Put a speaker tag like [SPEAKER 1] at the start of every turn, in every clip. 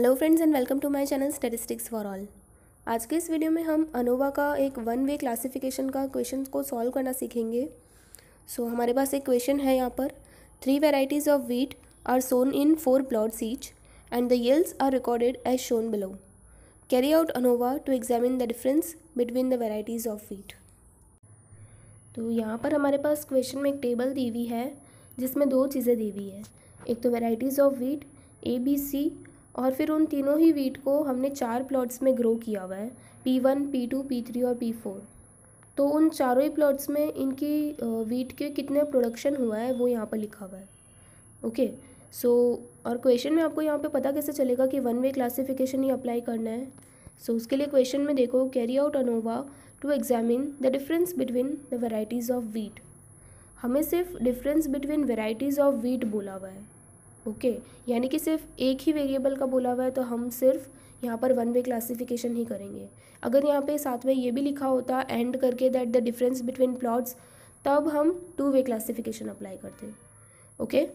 [SPEAKER 1] Hello friends and welcome to my channel statistics for all आज के इस video में हम अनोवा का एक वन वे क्लासिफिकेशन का क्वेश्चन को सॉल्व करना सीखेंगे सो so, हमारे पास एक क्वेश्चन है यहाँ पर three varieties of wheat are sown in four plots each and the yields are recorded as shown below carry out ANOVA to examine the difference between the varieties of wheat तो यहाँ पर हमारे पास question में एक table दी हुई है जिसमें दो चीज़ें दी हुई है एक तो varieties of wheat A B C और फिर उन तीनों ही वीट को हमने चार प्लॉट्स में ग्रो किया हुआ है P one P two P three और पी फोर तो उन चारों ही प्लॉट्स में इनकी वीट के कितने प्रोडक्शन हुआ है वो यहाँ पर लिखा हुआ है ओके सो so, और क्वेश्चन में आपको यहाँ पे पता कैसे चलेगा कि वन वे क्लासिफिकेशन ही अप्लाई करना है सो so, उसके लिए क्वेश्चन में देखो carry out ANOVA to examine the difference between the varieties of wheat हमें सिर्फ difference between varieties of wheat बोला हुआ है ओके यानी कि सिर्फ एक ही वेरिएबल का बोला हुआ है तो हम सिर्फ यहाँ पर वन वे क्लासिफिकेशन ही करेंगे अगर यहाँ पे साथ में ये भी लिखा होता एंड करके that the difference between plots तब हम टू वे क्लासिफिकेशन अप्लाई करते ओके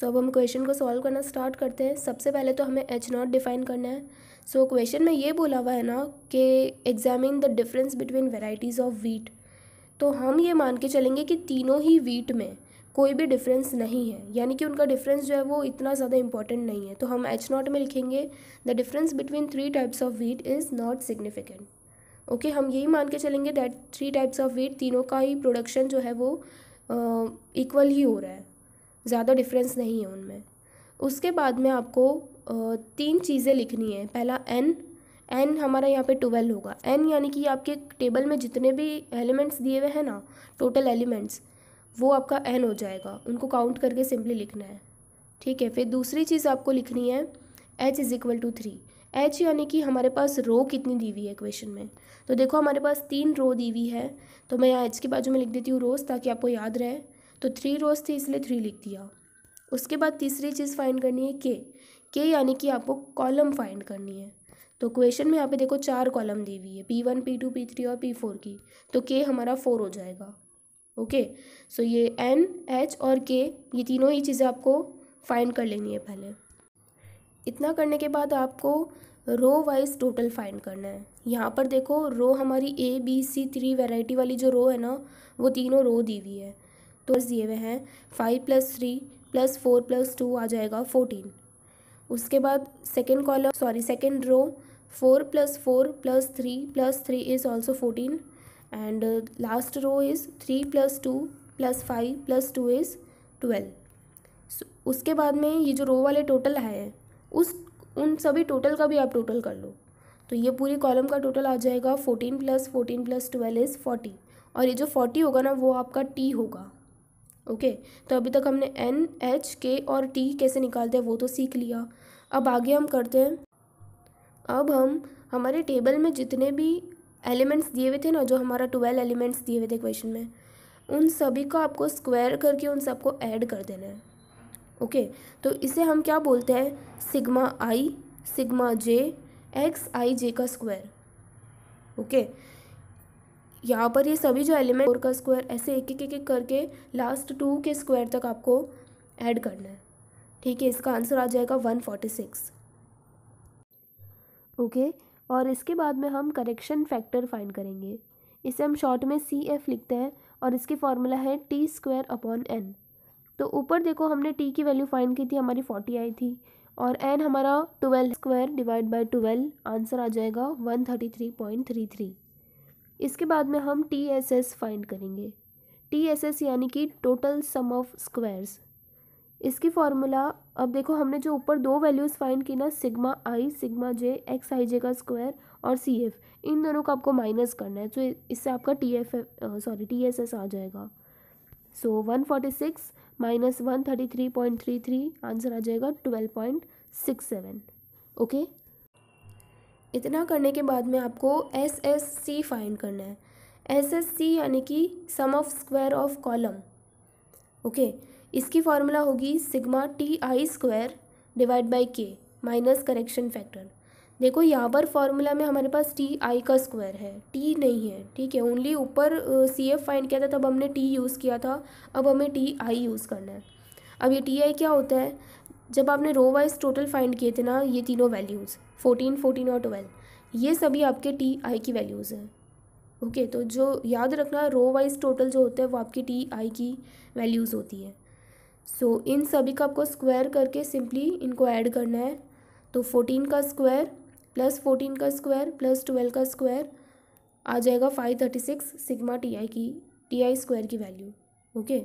[SPEAKER 1] सो अब हम क्वेश्चन को सॉल्व करना स्टार्ट करते हैं सबसे पहले तो हमें एच नॉट डिफाइन करना है सो so, क्वेश्चन में ये बोला हुआ है ना कि examine the difference between varieties of wheat तो हम ये मान के चलेंगे कि तीनों ही वीट में कोई भी डिफरेंस नहीं है यानी कि उनका डिफरेंस जो है वो इतना ज़्यादा इंपॉर्टेंट नहीं है तो हम एच नॉट में लिखेंगे the difference between three types of wheat is not significant okay हम यही मान के चलेंगे that three types of wheat तीनों का ही प्रोडक्शन जो है वो इक्वल uh, ही हो रहा है ज़्यादा डिफरेंस नहीं है उनमें उसके बाद में आपको uh, तीन चीज़ें लिखनी है पहला एन एन हमारा यहाँ पे ट्वेल्व होगा एन यानी कि आपके टेबल में जितने भी एलिमेंट्स दिए हुए हैं ना टोटल एलिमेंट्स वो आपका एन हो जाएगा उनको काउंट करके सिंपली लिखना है ठीक है फिर दूसरी चीज़ आपको लिखनी है H is equal to three H यानी कि हमारे पास रो कितनी दी हुई है क्वेश्चन में तो देखो हमारे पास तीन रो दी हुई है तो मैं यहाँ एच के बाजू में लिख देती हूँ रोज़ ताकि आपको याद रहे तो थ्री रोज़ थी इसलिए थ्री लिख दिया उसके बाद तीसरी चीज़ फाइंड करनी है के के यानी कि आपको कॉलम फाइंड करनी है तो क्वेश्चन में यहाँ पे देखो चार कॉलम दी हुई है P one P two P three और पी फोर की तो के हमारा फोर हो जाएगा ओके सो ये एन एच और के ये तीनों ही चीज़ें आपको फाइंड कर लेनी है पहले इतना करने के बाद आपको रो वाइज टोटल फाइंड करना है यहाँ पर देखो रो हमारी A B C three variety वाली जो रो है ना वो तीनों रो दी हुई है तो दिए हुए हैं five plus three plus four plus two आ जाएगा फोर्टीन उसके बाद second column sorry second row four plus four plus three plus three is also fourteen and uh, last row is three plus two plus five plus two is twelve उसके बाद में ये जो रो वाले टोटल आए उस उन सभी टोटल का भी आप टोटल कर लो तो ये पूरी कॉलम का टोटल आ जाएगा fourteen plus fourteen plus twelve is forty और ये जो फोर्टी होगा ना वो आपका टी होगा ओके तो अभी तक हमने एन एच के और टी कैसे निकालते हैं वो तो सीख लिया अब आगे हम करते हैं अब हम हमारे टेबल में जितने भी एलिमेंट्स दिए हुए थे ना जो हमारा ट्वेल्व एलिमेंट्स दिए हुए थे क्वेश्चन में उन सभी को आपको स्क्वायर करके उन सबको ऐड कर देना है ओके तो इसे हम क्या बोलते हैं sigma I sigma J X I J का स्क्वायर ओके यहाँ पर ये सभी जो एलिमेंट फोर का स्क्वायर ऐसे एक एक एक करके लास्ट टू के स्क्वायर तक आपको ऐड करना है ठीक है इसका आंसर आ जाएगा वन फोर्टी सिक्स ओके और इसके बाद में हम करेक्शन फैक्टर फाइंड करेंगे इसे हम शॉर्ट में सी एफ लिखते हैं और इसकी फॉर्मूला है टी स्क्वायर अपॉन एन तो ऊपर देखो हमने टी की वैल्यू फाइंड की थी हमारी फोर्टी आई थी और एन हमारा twelve square divide by twelve answer आ जाएगा one thirty three point three three इसके बाद में हम टी एस एस फाइंड करेंगे टी एस एस यानी कि टोटल सम ऑफ स्क्वायर्स इसकी फॉर्मूला अब देखो हमने जो ऊपर दो वैल्यूज़ फाइंड की ना sigma I sigma J X I J का स्क्वायर और सी एफ इन दोनों को आपको माइनस करना है तो इससे आपका T F sorry T S S आ जाएगा so one forty six minus one thirty three point three three answer आ जाएगा twelve point six seven okay इतना करने के बाद में आपको एस एस सी फाइंड करना है एस एस सी यानी कि sum of square of column okay इसकी फॉर्मूला होगी sigma T I square divide by K minus correction factor देखो यहाँ पर फॉर्मूला में हमारे पास टी आई का स्क्वायर है टी नहीं है ठीक है ओनली ऊपर सी एफ फाइंड किया था तब हमने टी यूज़ किया था अब हमें टी आई यूज़ करना है अब ये टी आई क्या होता है जब आपने रो वाइज टोटल फाइंड किए थे ना ये तीनों वैल्यूज़ फोर्टीन फोर्टीन और ट्वेल्व ये सभी आपके टी आई की वैल्यूज़ हैं ओके तो जो याद रखना रो वाइज टोटल जो होता है वो आपकी टी आई की वैल्यूज़ होती है सो so, इन सभी का आपको स्क्वायर करके सिंपली इनको ऐड करना है तो फोर्टीन का स्क्वायर प्लस फोर्टीन का स्क्वायर प्लस ट्वेल्व का स्क्वायर आ जाएगा five thirty six sigma T I की टी आई स्क्वायर की value okay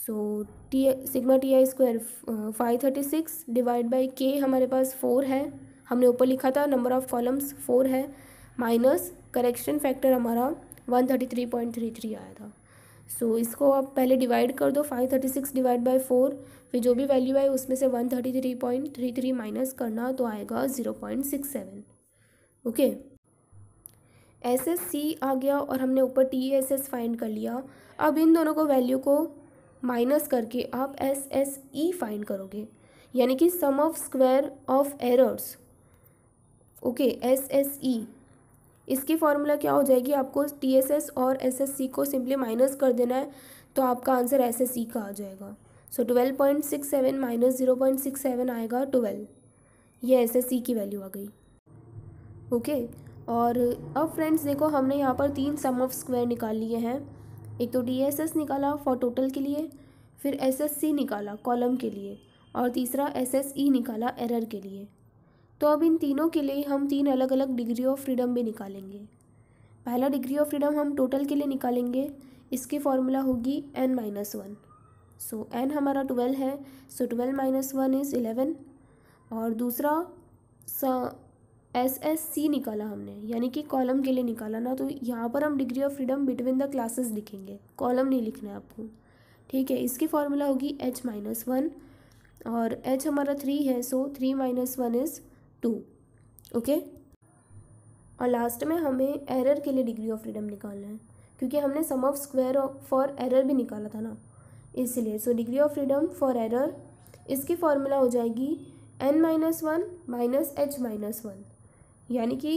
[SPEAKER 1] so T sigma T I square five thirty six divide by K हमारे पास फोर है हमने ऊपर लिखा था नंबर ऑफ कॉलम्स फोर है माइनस करेक्शन फैक्टर हमारा one thirty three point three three आया था सो so, इसको आप पहले डिवाइड कर दो five thirty six divide by four फिर जो भी वैल्यू आए उसमें से one thirty three point three three minus करना तो आएगा zero point six seven okay S S C आ गया और हमने ऊपर टी एस एस फाइंड कर लिया अब इन दोनों को वैल्यू को माइनस करके आप एस एस ई फाइंड करोगे यानी कि sum of square of errors okay S S E इसकी फार्मूला क्या हो जाएगी आपको टी एस एस और एस एस सी को सिंपली माइनस कर देना है तो आपका आंसर एस एस सी का आ जाएगा so twelve point six seven minus zero point six seven आएगा ट्वेल्व ये एस एस सी की वैल्यू आ गई ओके okay. और अब फ्रेंड्स देखो हमने यहाँ पर तीन सम ऑफ स्क्वायर निकाल लिए हैं एक तो डी एस एस निकाला फॉर टोटल के लिए फिर एस एस सी निकाला कॉलम के लिए और तीसरा एस एस ई निकाला एरर के लिए तो अब इन तीनों के लिए हम तीन अलग अलग डिग्री ऑफ फ्रीडम भी निकालेंगे पहला डिग्री ऑफ फ्रीडम हम टोटल के लिए निकालेंगे इसकी फॉर्मूला होगी N minus one so N हमारा ट्वेल्व है so twelve minus one is eleven और दूसरा एस एस सी निकाला हमने यानी कि कॉलम के लिए निकाला ना तो यहाँ पर हम degree of freedom between the classes लिखेंगे कॉलम नहीं लिखना है आपको ठीक है इसकी फॉर्मूला होगी एच माइनस वन और एच हमारा थ्री है so three minus one is two okay और लास्ट में हमें एरर के लिए डिग्री ऑफ फ्रीडम निकालना है क्योंकि हमने sum of square for error भी निकाला था ना इसलिए so degree of freedom for error इसकी फॉर्मूला हो जाएगी N minus one minus H minus one यानी कि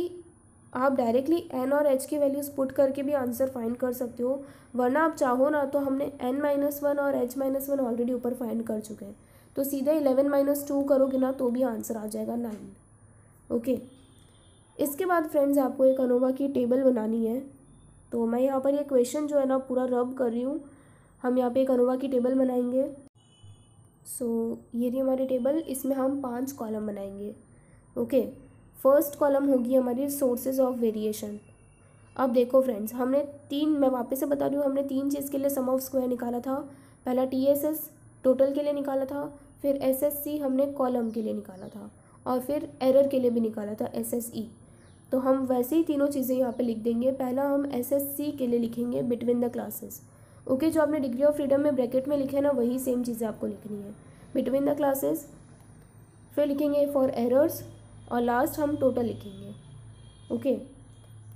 [SPEAKER 1] आप डायरेक्टली एन और एच की वैल्यूज़ पुट करके भी आंसर फाइंड कर सकते हो वरना आप चाहो ना तो हमने एन माइनस वन और एच माइनस वन ऑलरेडी ऊपर फाइंड कर चुके हैं तो सीधा इलेवन माइनस टू करोगे ना तो भी आंसर आ जाएगा नाइन ओके इसके बाद फ्रेंड्स आपको एक अनोवा की टेबल बनानी है तो मैं यहाँ पर ये क्वेश्चन जो है ना पूरा रब कर रही हूँ हम यहाँ पे एक अनोवा की टेबल बनाएंगे सो so, ये रही हमारी टेबल इसमें हम पांच कॉलम बनाएंगे ओके फर्स्ट कॉलम होगी हमारी सोर्सेज ऑफ वेरिएशन अब देखो फ्रेंड्स हमने तीन मैं वापस से बता रही हूँ हमने तीन चीज़ के लिए सम ऑफ स्क्वायर निकाला था पहला टी एस एस टोटल के लिए निकाला था फिर एस एस सी हमने कॉलम के लिए निकाला था और फिर एरर के लिए भी निकाला था एस एस ई तो हम वैसे ही तीनों चीज़ें यहाँ पे लिख देंगे पहला हम एस एस सी के लिए लिखेंगे बिटवीन द क्लासेस ओके जो आपने डिग्री ऑफ फ्रीडम में ब्रैकेट में लिखे ना वही सेम चीज़ें आपको लिखनी है बिटवीन द क्लासेस फिर लिखेंगे फॉर एरर्स और लास्ट हम टोटल लिखेंगे ओके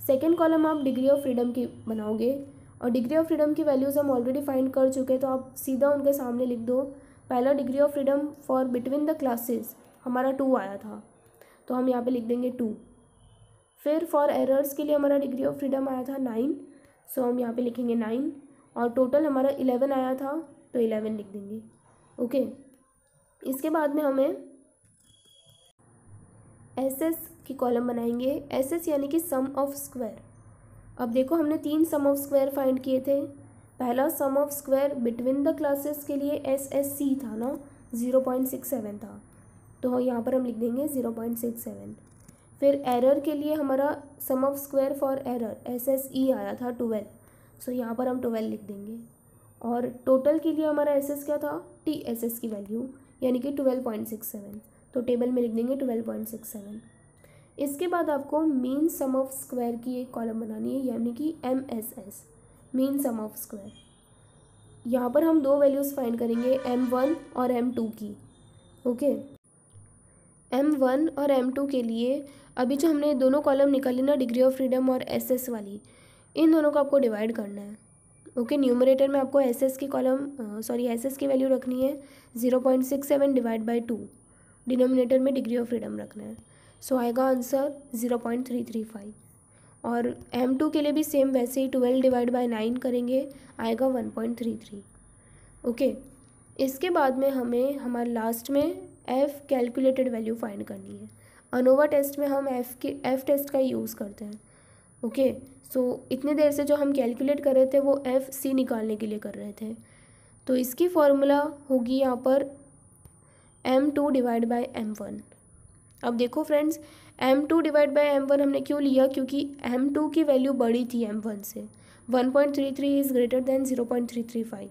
[SPEAKER 1] सेकेंड कॉलम आप डिग्री ऑफ फ्रीडम की बनाओगे और डिग्री ऑफ फ्रीडम की वैल्यूज़ हम ऑलरेडी फाइंड कर चुके हैं तो आप सीधा उनके सामने लिख दो पहला degree of freedom for between the classes हमारा टू आया था तो हम यहाँ पे लिख देंगे टू फिर फॉर एरर्स के लिए हमारा डिग्री ऑफ फ्रीडम आया था नाइन सो हम यहाँ पे लिखेंगे नाइन और टोटल हमारा इलेवन आया था तो इलेवन लिख देंगे ओके इसके बाद में हमें एस एस की कॉलम बनाएंगे एस एस यानी कि सम ऑफ स्क्वायर अब देखो हमने तीन सम ऑफ स्क्वायर फाइंड किए थे पहला sum of square between the classes के लिए एस एस सी था ना ज़ीरो पॉइंट सिक्स सेवन था तो हाँ, यहाँ पर हम लिख देंगे ज़ीरो पॉइंट सिक्स सेवन फिर एरर के लिए हमारा sum of square for error S S E आया था ट्वेल्व सो यहाँ पर हम ट्वेल्व लिख देंगे और टोटल के लिए हमारा एस एस क्या था टी एस एस की वैल्यू यानी कि ट्वेल्व पॉइंट सिक्स सेवन तो टेबल में लिख देंगे ट्वेल्व पॉइंट सिक्स सेवन इसके बाद आपको मीन सम ऑफ स्क्वायर की एक कॉलम बनानी है यानी कि M S S mean sum of square यहाँ पर हम दो वैल्यूज़ फाइंड करेंगे एम वन और एम टू की ओके okay? एम वन और एम टू के लिए अभी जो हमने दोनों कॉलम निकाले ना डिग्री ऑफ फ्रीडम और एस एस वाली इन दोनों को आपको डिवाइड करना है ओके okay, न्यूमरेटर में आपको एस एस की कॉलम सॉरी एस एस की वैल्यू रखनी है zero point six seven divide by two denominator में डिग्री ऑफ फ्रीडम रखना है सो आएगा answer zero point three three five और एम टू के लिए भी सेम वैसे ही ट्वेल्व डिवाइड बाई नाइन करेंगे आएगा one point three three okay इसके बाद में हमें हमारे लास्ट में एफ़ कैलकुलेटेड वैल्यू फाइंड करनी है अनोवा टेस्ट में हम एफ़ के एफ़ टेस्ट का यूज़ करते हैं ओके सो इतने देर से जो हम कैलकुलेट कर रहे थे वो एफ़ सी निकालने के लिए कर रहे थे तो इसकी फॉर्मूला होगी यहाँ पर M two divide by M one अब देखो friends M two divide by M one हमने क्यों लिया क्योंकि एम टू की वैल्यू बड़ी थी एम वन से one point three three is greater than zero point three three five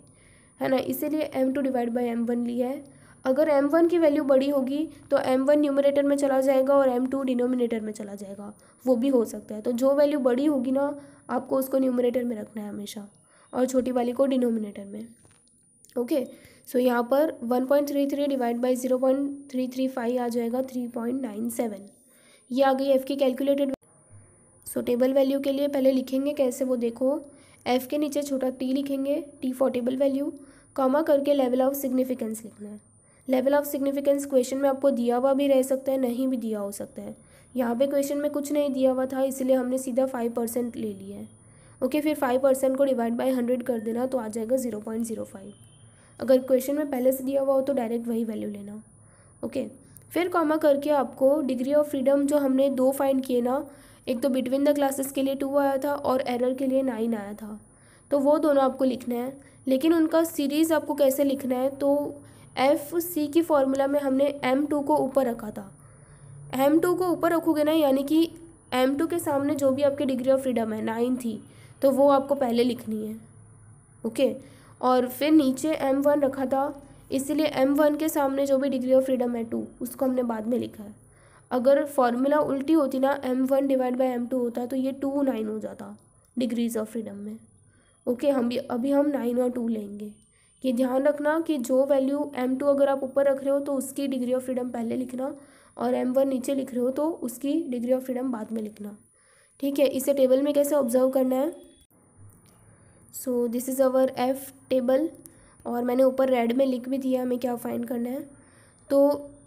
[SPEAKER 1] है ना इसीलिए M two divide by M one लिया है अगर एम वन की वैल्यू बड़ी होगी तो एम वन न्यूमिनेटर में चला जाएगा और एम टू डिनोमिनेटर में चला जाएगा वो भी हो सकता है तो जो वैल्यू बड़ी होगी ना आपको उसको न्यूमिनेटर में रखना है हमेशा और छोटी वाली को डिनोमिनेटर में ओके सो यहाँ पर one point three three divide by zero point three three five आ जाएगा थ्री पॉइंट नाइन सेवन ये आ गई एफ़ की कैलकुलेटेड सो टेबल वैल्यू के लिए पहले लिखेंगे कैसे वो देखो एफ़ के नीचे छोटा टी लिखेंगे T for table value comma करके लेवल ऑफ सिग्निफिकेंस लिखना है लेवल ऑफ सिग्निफिकेंस क्वेश्चन में आपको दिया हुआ भी रह सकता है नहीं भी दिया हो सकता है यहाँ पे क्वेश्चन में कुछ नहीं दिया हुआ था इसलिए हमने सीधा फाइव परसेंट ले लिया है ओके फिर फाइव परसेंट को डिवाइड बाय हंड्रेड कर देना तो आ जाएगा ज़ीरो पॉइंट ज़ीरो फाइव अगर क्वेश्चन में पहले से दिया हुआ हो तो डायरेक्ट वही वैल्यू लेना ओके फिर कॉमा करके आपको डिग्री ऑफ फ्रीडम जो हमने दो फाइंड किए ना एक तो बिटवीन द क्लासेस के लिए टू आया था और एरर के लिए नाइन आया था तो वो दोनों आपको लिखना है लेकिन उनका सीरीज़ आपको कैसे लिखना है तो एफ सी की फॉर्मूला में हमने एम टू को ऊपर रखा था एम टू को ऊपर रखोगे ना यानी कि एम टू के सामने जो भी आपकी डिग्री ऑफ फ्रीडम है नाइन थी तो वो आपको पहले लिखनी है ओके और फिर नीचे एम वन रखा था इसीलिए एम वन के सामने जो भी डिग्री ऑफ फ्रीडम है टू उसको हमने बाद में लिखा है अगर फार्मूला उल्टी होती ना M one divide by M two होता तो ये टू नाइन हो जाता डिग्रीज ऑफ फ्रीडम में ओके हम भी अभी हम नाइन और टू लेंगे ये ध्यान रखना कि जो वैल्यू एम टू अगर आप ऊपर रख रहे हो तो उसकी डिग्री ऑफ फ्रीडम पहले लिखना और एम वन नीचे लिख रहे हो तो उसकी डिग्री ऑफ फ्रीडम बाद में लिखना ठीक है इसे टेबल में कैसे ऑब्जर्व करना है so this is our F table और मैंने ऊपर रेड में लिख भी दिया हमें क्या फाइन करना है तो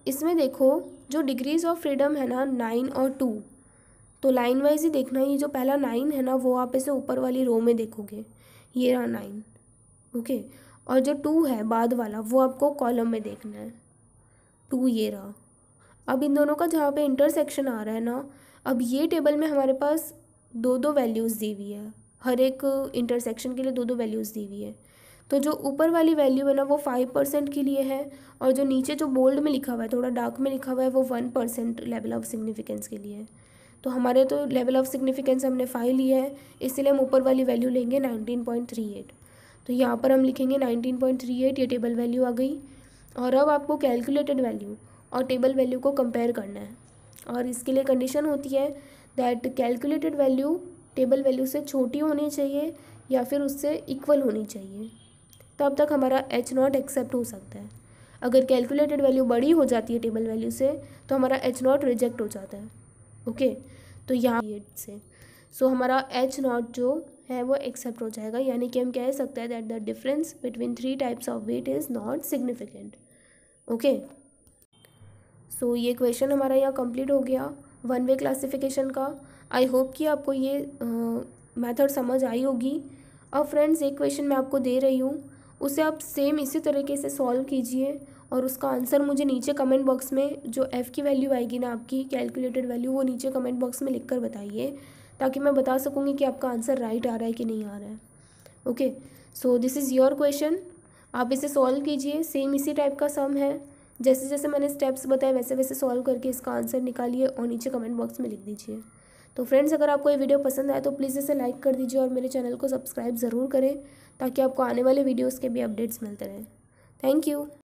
[SPEAKER 1] इसमें देखो जो डिग्रीज ऑफ फ्रीडम है ना नाइन और टू तो लाइन वाइज ही देखना ये जो पहला नाइन है ना वो आप इसे ऊपर वाली रो में देखोगे ये रहा नाइन ओके okay? और जो टू है बाद वाला वो आपको कॉलम में देखना है टू ये रहा अब इन दोनों का जहाँ पे इंटरसेक्शन आ रहा है ना अब ये टेबल में हमारे पास दो दो वैल्यूज़ दी हुई है हर एक इंटरसेक्शन के लिए दो दो वैल्यूज़ दी हुई है तो जो ऊपर वाली वैल्यू है ना वो फाइव परसेंट के लिए है और जो नीचे जो बोल्ड में लिखा हुआ है थोड़ा डार्क में लिखा हुआ है वो one percent level of significance के लिए है तो हमारे तो लेवल ऑफ सिग्निफिकेंस हमने फाइव लिया है इसलिए हम ऊपर वाली वैल्यू लेंगे नाइनटीन पॉइंट थ्री एट तो यहाँ पर हम लिखेंगे नाइनटीन पॉइंट थ्री एट ये टेबल वैल्यू आ गई और अब आपको कैलकुलेटेड वैल्यू और टेबल वैल्यू को कंपेयर करना है और इसके लिए कंडीशन होती है that calculated value table value से छोटी होनी चाहिए या फिर उससे इक्वल होनी चाहिए तब तक हमारा एच नॉट एक्सेप्ट हो सकता है अगर कैलकुलेटेड वैल्यू बड़ी हो जाती है टेबल वैल्यू से तो हमारा एच नॉट रिजेक्ट हो जाता है ओके okay? तो यहाँ से सो so, हमारा एच नॉट जो है वो एक्सेप्ट हो जाएगा यानी कि हम कह सकते हैं that the difference between three types of weight is not significant okay so ये क्वेश्चन हमारा यहाँ कंप्लीट हो गया वन वे क्लासिफिकेशन का आई होप कि आपको ये मेथड uh, समझ आई होगी अब फ्रेंड्स एक क्वेश्चन मैं आपको दे रही हूँ उसे आप सेम इसी तरीके से सॉल्व कीजिए और उसका आंसर मुझे नीचे कमेंट बॉक्स में जो एफ़ की वैल्यू आएगी ना आपकी कैलकुलेटेड वैल्यू वो नीचे कमेंट बॉक्स में लिख कर बताइए ताकि मैं बता सकूँगी कि आपका आंसर राइट आ रहा है कि नहीं आ रहा है okay so this is your question आप इसे सॉल्व कीजिए सेम इसी टाइप का सम है जैसे जैसे मैंने स्टेप्स बताए वैसे वैसे सॉल्व करके इसका आंसर निकालिए और नीचे कमेंट बॉक्स में लिख दीजिए तो फ्रेंड्स अगर आपको ये वीडियो पसंद आए तो प्लीज़ इसे लाइक कर दीजिए और मेरे चैनल को सब्सक्राइब ज़रूर करें ताकि आपको आने वाले वीडियोज़ के भी अपडेट्स मिलते रहें थैंक यू